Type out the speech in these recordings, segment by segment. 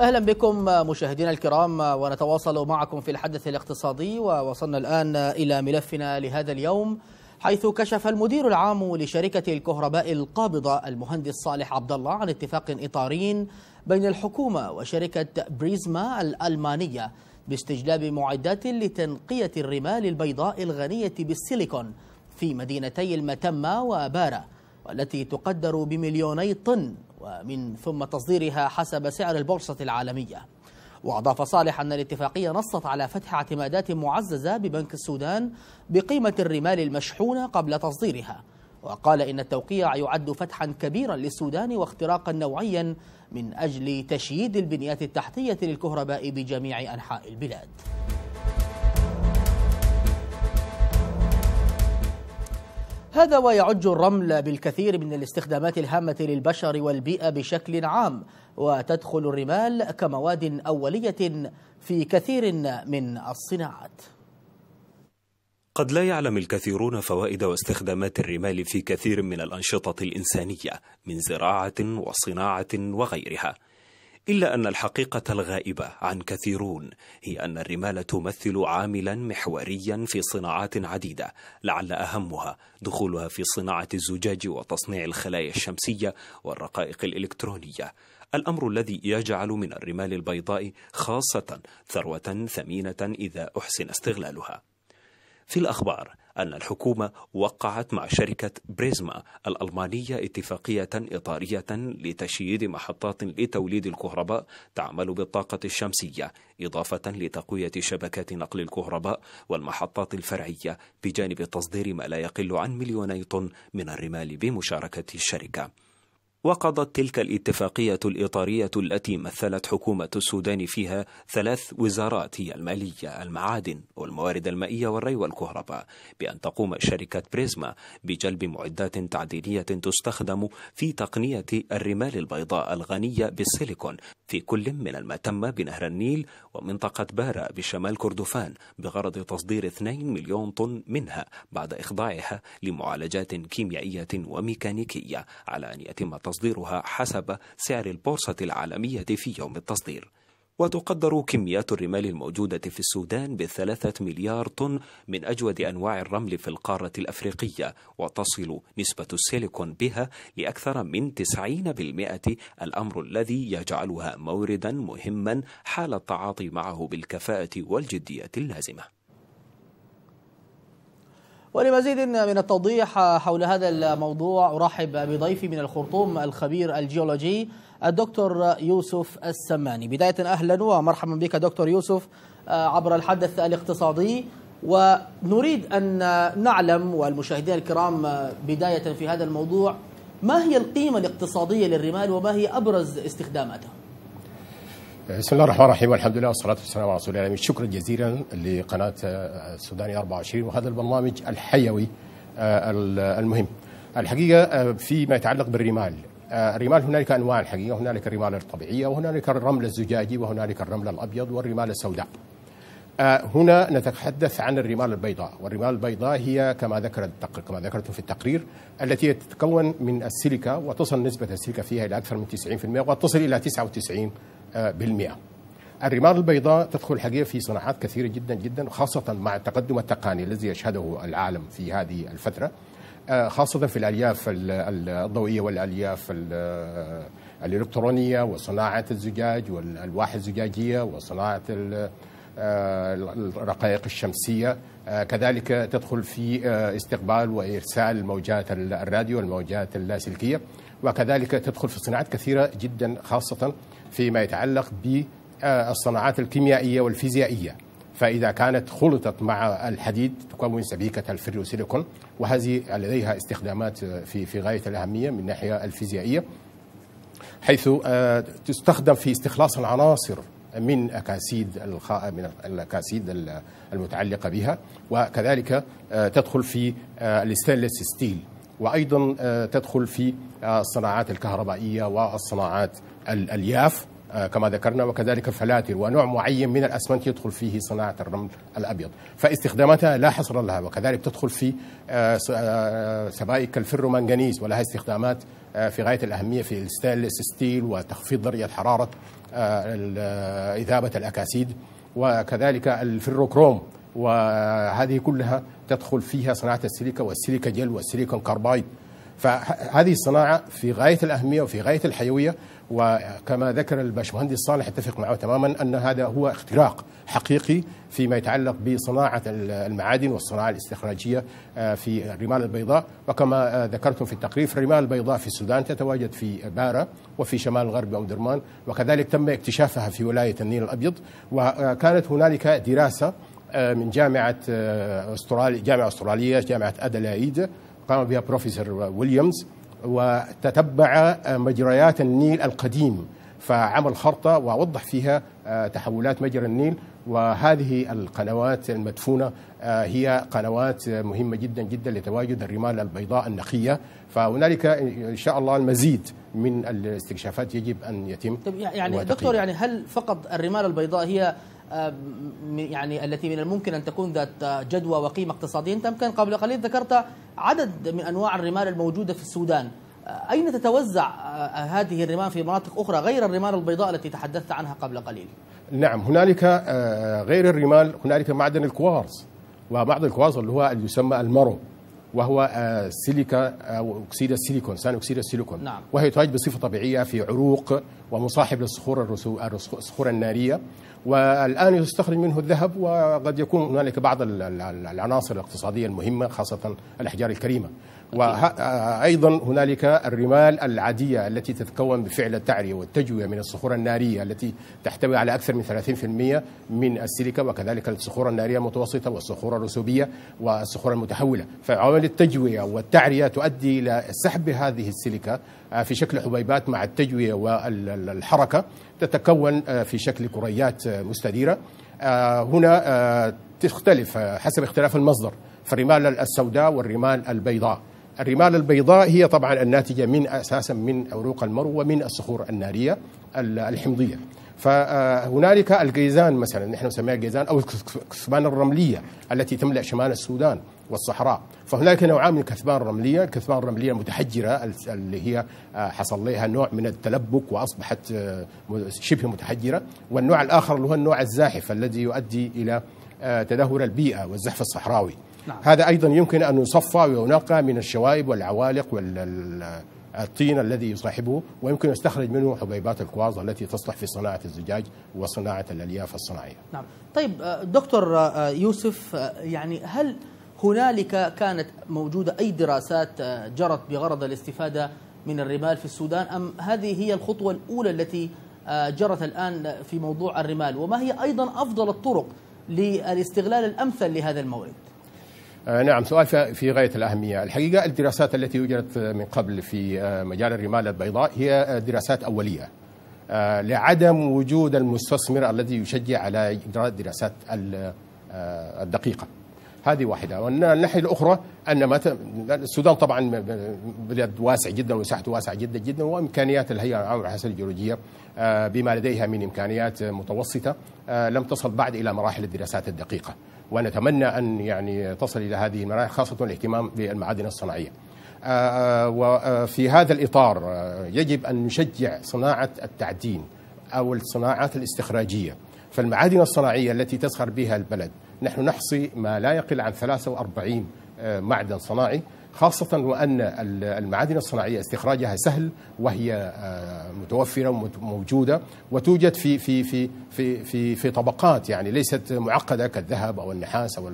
أهلا بكم مشاهدينا الكرام ونتواصل معكم في الحدث الاقتصادي ووصلنا الآن إلى ملفنا لهذا اليوم حيث كشف المدير العام لشركة الكهرباء القابضة المهندس صالح عبد الله عن اتفاق إطاري بين الحكومة وشركة بريزما الألمانية باستجلاب معدات لتنقية الرمال البيضاء الغنية بالسيليكون في مدينتي المتمة وبارة والتي تقدر بمليوني طن ومن ثم تصديرها حسب سعر البورصة العالمية وأضاف صالح أن الاتفاقية نصت على فتح اعتمادات معززة ببنك السودان بقيمة الرمال المشحونة قبل تصديرها وقال إن التوقيع يعد فتحا كبيرا للسودان واختراقا نوعيا من أجل تشييد البنيات التحتية للكهرباء بجميع أنحاء البلاد هذا ويعج الرمل بالكثير من الاستخدامات الهامة للبشر والبيئة بشكل عام وتدخل الرمال كمواد أولية في كثير من الصناعات قد لا يعلم الكثيرون فوائد واستخدامات الرمال في كثير من الأنشطة الإنسانية من زراعة وصناعة وغيرها إلا أن الحقيقة الغائبة عن كثيرون هي أن الرمال تمثل عاملا محوريا في صناعات عديدة لعل أهمها دخولها في صناعة الزجاج وتصنيع الخلايا الشمسية والرقائق الإلكترونية الأمر الذي يجعل من الرمال البيضاء خاصة ثروة ثمينة إذا أحسن استغلالها في الأخبار أن الحكومة وقعت مع شركة بريزما الألمانية اتفاقية إطارية لتشييد محطات لتوليد الكهرباء تعمل بالطاقة الشمسية إضافة لتقوية شبكات نقل الكهرباء والمحطات الفرعية بجانب تصدير ما لا يقل عن مليوني طن من الرمال بمشاركة الشركة وقضت تلك الاتفاقية الإطارية التي مثلت حكومة السودان فيها ثلاث وزارات هي المالية، المعادن والموارد المائية والري والكهرباء بأن تقوم شركة بريزما بجلب معدات تعديلية تستخدم في تقنية الرمال البيضاء الغنية بالسيليكون في كل من المتمة بنهر النيل ومنطقة بارا بشمال كردفان بغرض تصدير 2 مليون طن منها بعد إخضاعها لمعالجات كيميائية وميكانيكية على أن يتم تصديرها حسب سعر البورصة العالمية في يوم التصدير وتقدر كميات الرمال الموجودة في السودان بثلاثة مليار طن من أجود أنواع الرمل في القارة الأفريقية وتصل نسبة السيليكون بها لأكثر من 90% الأمر الذي يجعلها موردا مهما حال التعاطي معه بالكفاءة والجدية اللازمة ولمزيد من التوضيح حول هذا الموضوع أرحب بضيفي من الخرطوم الخبير الجيولوجي الدكتور يوسف السماني بداية أهلا ومرحبا بك دكتور يوسف آه، عبر الحدث الاقتصادي ونريد أن نعلم والمشاهدين الكرام آه، بداية في هذا الموضوع ما هي القيمة الاقتصادية للرمال وما هي أبرز استخداماته بسم الله الرحمن الرحيم والحمد لله والصلاة والسلام على رسول الله يعني شكرا جزيلا لقناة آه، السوداني 24 وهذا البرنامج الحيوي آه، المهم الحقيقة آه، فيما يتعلق بالرمال الرمال هنالك أنواع الحقيقة هنالك الرمال الطبيعية وهنالك الرمل الزجاجي وهنالك الرمل الأبيض والرمال السوداء آه، هنا نتحدث عن الرمال البيضاء والرمال البيضاء هي كما ذكرت كما ذكرت في التقرير التي تتكون من السيليكا وتصل نسبة السيليكا فيها إلى أكثر من 90% وتصل إلى 99% آه، الرمال البيضاء تدخل الحقيقة في صناعات كثيرة جدا جدا خاصة مع التقدم التقني الذي يشهده العالم في هذه الفترة آه، خاصة في الألياف الضوئية والألياف الإلكترونية وصناعة الزجاج والألواح الزجاجية وصناعة آه، الرقائق الشمسية آه، كذلك تدخل في آه، استقبال وإرسال موجات الراديو والموجات اللاسلكية وكذلك تدخل في صناعات كثيرة جدا خاصة فيما يتعلق بالصناعات الكيميائية والفيزيائية فإذا كانت خلطت مع الحديد تكون سبيكة الفيروسيليكون وهذه لديها استخدامات في في غاية الأهمية من الناحية الفيزيائية حيث تستخدم في استخلاص العناصر من أكاسيد من الأكاسيد المتعلقة بها وكذلك آه، تدخل في آه، الستانلس ستيل وأيضا آه، تدخل في الصناعات الكهربائية والصناعات الالياف آه، كما ذكرنا وكذلك الفلاتر ونوع معين من الاسمنت يدخل فيه صناعه الرمل الابيض فاستخداماتها لا حصر لها وكذلك تدخل في آه، آه، سبائك كالفيرومنغنيز ولها استخدامات في غايه الاهميه في الستانلس ستيل وتخفيض درجه حراره اذابه الاكاسيد وكذلك الفيروكروم وهذه كلها تدخل فيها صناعه السيليكا والسيليكا جل والسيليكون كاربايد فهذه الصناعة في غاية الأهمية وفي غاية الحيوية وكما ذكر الباشمهندس صالح اتفق معه تماما أن هذا هو اختراق حقيقي فيما يتعلق بصناعة المعادن والصناعة الاستخراجية آه، في الرمال البيضاء وكما آه، ذكرت في التقرير الرمال البيضاء في السودان تتواجد في بارة وفي شمال غرب أم درمان وكذلك تم اكتشافها في ولاية النيل الأبيض وكانت هنالك دراسة آه، من جامعة أستراليا جامعة أسترالية جامعة أدلايد قام بها بروفيسور ويليامز وتتبع مجريات النيل القديم فعمل خرطة ووضح فيها آه، تحولات مجرى النيل وهذه القنوات المدفونة آه، هي قنوات مهمة جدا جدا لتواجد الرمال البيضاء النخيه فهنالك إن شاء الله المزيد من الاستكشافات يجب أن يتم طيب يعني دكتور يعني هل فقط الرمال البيضاء هي آه، يعني التي من الممكن أن تكون ذات جدوى وقيمة اقتصادية أنت يمكن قبل قليل ذكرت عدد من أنواع الرمال الموجودة في السودان آه، أين تتوزع آه، هذه الرمال في مناطق أخرى غير الرمال البيضاء التي تحدثت عنها قبل قليل نعم هنالك غير الرمال هنالك معدن الكوارز ومعدن الكوارز اللي هو اللي يسمى المرو وهو آه، سيليكا او آه، اكسيد السيليكون ثاني اكسيد السيليكون نعم. وهي تواجد بصفه طبيعيه في عروق ومصاحب للصخور الصخور الناريه والان يستخرج منه الذهب وقد يكون هنالك بعض العناصر الاقتصاديه المهمه خاصه الاحجار الكريمه وأيضا آه، هنالك الرمال العادية التي تتكون بفعل التعرية والتجوية من الصخور النارية التي تحتوي على أكثر من 30% من السيليكا وكذلك الصخور النارية المتوسطة والصخور الرسوبية والصخور المتحولة فعوامل التجوية والتعرية تؤدي إلى سحب هذه السيليكا آه، في شكل حبيبات مع التجوية والحركة تتكون آه، في شكل كريات مستديرة هنا تختلف حسب اختلاف المصدر فالرمال السوداء والرمال البيضاء الرمال البيضاء هي طبعا الناتجة من أساسا من عروق المرو ومن الصخور النارية الحمضية فهنالك الجيزان مثلا نحن نسميها الجيزان او الكثبان الرمليه التي تملا شمال السودان والصحراء فهناك نوعان من الكثبان الرمليه الكثبان الرمليه المتحجره اللي هي آه، حصل لها نوع من التلبك واصبحت آه، شبه متحجره والنوع الاخر اللي هو النوع الزاحف الذي يؤدي الى آه، تدهور البيئة والزحف الصحراوي نعم. هذا أيضا يمكن أن يصفى وينقى من الشوائب والعوالق والطين الذي يصاحبه ويمكن يستخرج منه حبيبات الكوارز التي تصلح في صناعة الزجاج وصناعة الألياف الصناعية نعم طيب آه، دكتور آه، يوسف يعني هل هنالك كانت موجودة أي دراسات جرت بغرض الاستفادة من الرمال في السودان أم هذه هي الخطوة الأولى التي جرت الآن في موضوع الرمال وما هي أيضا أفضل الطرق للاستغلال الأمثل لهذا المورد آه، نعم سؤال في غاية الأهمية الحقيقة الدراسات التي وجدت من قبل في آه، مجال الرمال البيضاء هي آه، دراسات أولية لعدم وجود المستثمر الذي يشجع على إجراء الدراسات الدقيقة هذه واحدة والناحية الأخرى أن ما السودان طبعا بلد واسع جدا ومساحته واسعة جدا جدا وإمكانيات الهيئة العامة للحسن الجيولوجية آه، بما لديها من إمكانيات متوسطة آه، لم تصل بعد إلى مراحل الدراسات الدقيقة ونتمنى أن يعني تصل إلى هذه المراحل خاصة الاهتمام بالمعادن الصناعية آه، وفي هذا الإطار يجب أن نشجع صناعة التعدين أو الصناعات الاستخراجية فالمعادن الصناعية التي تسخر بها البلد نحن نحصي ما لا يقل عن 43 آه، معدن صناعي خاصة وأن المعادن الصناعية استخراجها سهل وهي آه، متوفرة وموجودة وتوجد في في في في في, في طبقات يعني ليست معقدة كالذهب أو النحاس أو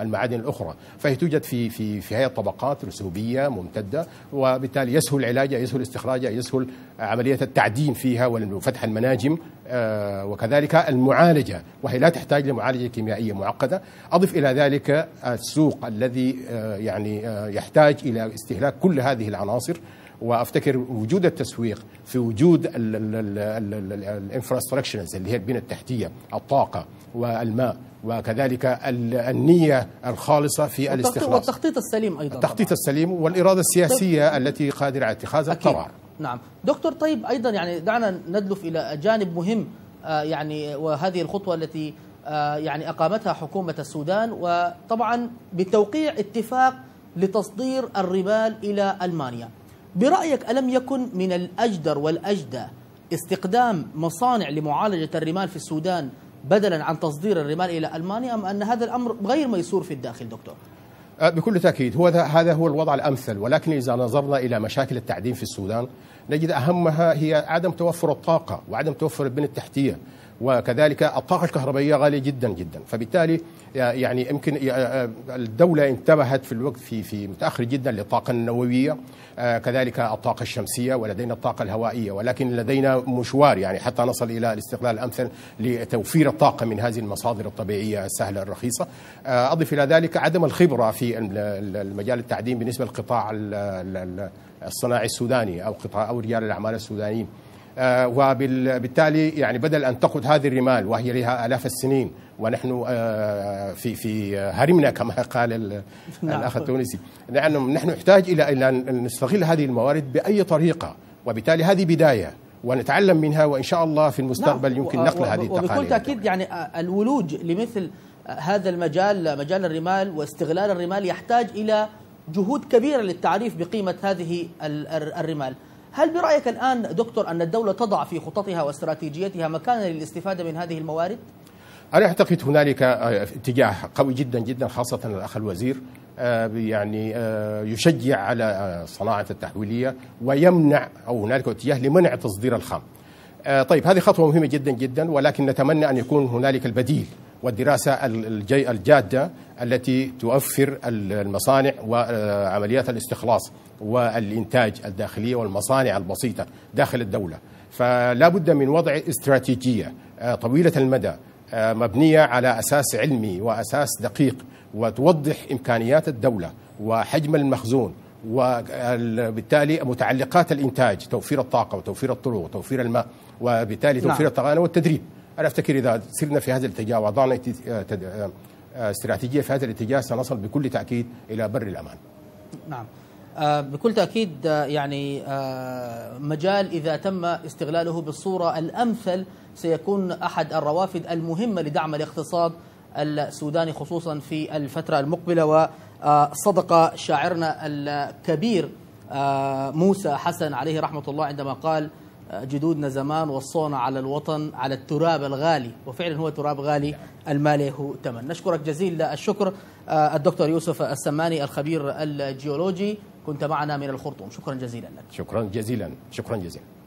المعادن الأخرى فهي توجد في في في هذه الطبقات رسوبية ممتدة وبالتالي يسهل علاجها يسهل استخراجها يسهل عملية التعدين فيها وفتح المناجم آه، وكذلك المعالجة وهي لا تحتاج لمعالجة كيميائية معقدة أضف إلى ذلك السوق الذي آه، يعني آه، يحتاج إلى استهلاك كل هذه العناصر وافتكر وجود التسويق في وجود الانفراستراكشرز اللي هي البنى التحتيه، الطاقه والماء وكذلك النيه الخالصه في الاستخلاص والتخطيط السليم ايضا التخطيط السليم والاراده طيب. السياسيه التي قادره على اتخاذ القرار نعم دكتور طيب أيضا يعني دعنا ندلف إلى جانب مهم آه، يعني وهذه الخطوة التي آه، يعني أقامتها حكومة السودان وطبعا بتوقيع اتفاق لتصدير الرمال إلى ألمانيا برأيك ألم يكن من الأجدر والأجدى استقدام مصانع لمعالجة الرمال في السودان بدلا عن تصدير الرمال إلى ألمانيا أم أن هذا الأمر غير ميسور في الداخل دكتور؟ أه، بكل تأكيد هو هذا هو الوضع الأمثل ولكن إذا نظرنا إلى مشاكل التعدين في السودان نجد أهمها هي عدم توفر الطاقة وعدم توفر البنية التحتية وكذلك الطاقة الكهربائية غالية جدا جدا فبالتالي آه، يعني يمكن آه، آه، الدولة انتبهت في الوقت في في متأخر جدا للطاقة النووية كذلك الطاقة الشمسية ولدينا الطاقة الهوائية ولكن لدينا مشوار يعني حتى نصل إلى الاستقلال الأمثل لتوفير الطاقة من هذه المصادر الطبيعية السهلة الرخيصة أضف إلى ذلك عدم الخبرة في المجال التعدين بالنسبة للقطاع الصناعي السوداني أو قطاع أو رجال الأعمال السودانيين آه، وبالتالي يعني بدل ان تقود هذه الرمال وهي لها الاف السنين ونحن آه، في في هرمنا كما قال نعم. الاخ التونسي لانه نحن نحتاج الى الى ان نستغل هذه الموارد باي طريقه وبالتالي هذه بدايه ونتعلم منها وان شاء الله في المستقبل نعم. يمكن نقل هذه التقاليد وبكل تاكيد يعني آه، الولوج لمثل هذا المجال مجال الرمال واستغلال الرمال يحتاج الى جهود كبيره للتعريف بقيمه هذه الرمال هل برأيك الآن دكتور أن الدولة تضع في خططها واستراتيجيتها مكانا للاستفادة من هذه الموارد؟ أنا أعتقد هنالك آه، اتجاه قوي جدا جدا خاصة الأخ الوزير آه، يعني آه، يشجع على صناعة التحويلية ويمنع أو هنالك اتجاه لمنع تصدير الخام آه، طيب هذه خطوة مهمة جدا جدا ولكن نتمنى أن يكون هنالك البديل والدراسة الجادة التي توفر المصانع وعمليات الاستخلاص والإنتاج الداخلية والمصانع البسيطة داخل الدولة فلا بد من وضع استراتيجية آه، طويلة المدى آه، مبنية على أساس علمي وأساس دقيق وتوضح إمكانيات الدولة وحجم المخزون وبالتالي متعلقات الانتاج توفير الطاقه وتوفير الطرق وتوفير الماء وبالتالي توفير نعم. التغانى والتدريب انا افتكر اذا سرنا في هذا الاتجاه وضعنا آه، استراتيجيه في هذا الاتجاه سنصل بكل تاكيد الى بر الامان. نعم آه، بكل تاكيد آه، يعني مجال اذا تم استغلاله بالصوره الامثل سيكون احد الروافد المهمه لدعم الاقتصاد السوداني خصوصا في الفترة المقبلة وصدق شاعرنا الكبير آه، موسى حسن عليه رحمة الله عندما قال آه، جدودنا زمان وصونا على الوطن على التراب الغالي وفعلا هو تراب غالي الماله له نشكرك جزيل الشكر آه، الدكتور يوسف السماني الخبير الجيولوجي كنت معنا من الخرطوم شكرا جزيلا لك شكرا جزيلا شكرا جزيلا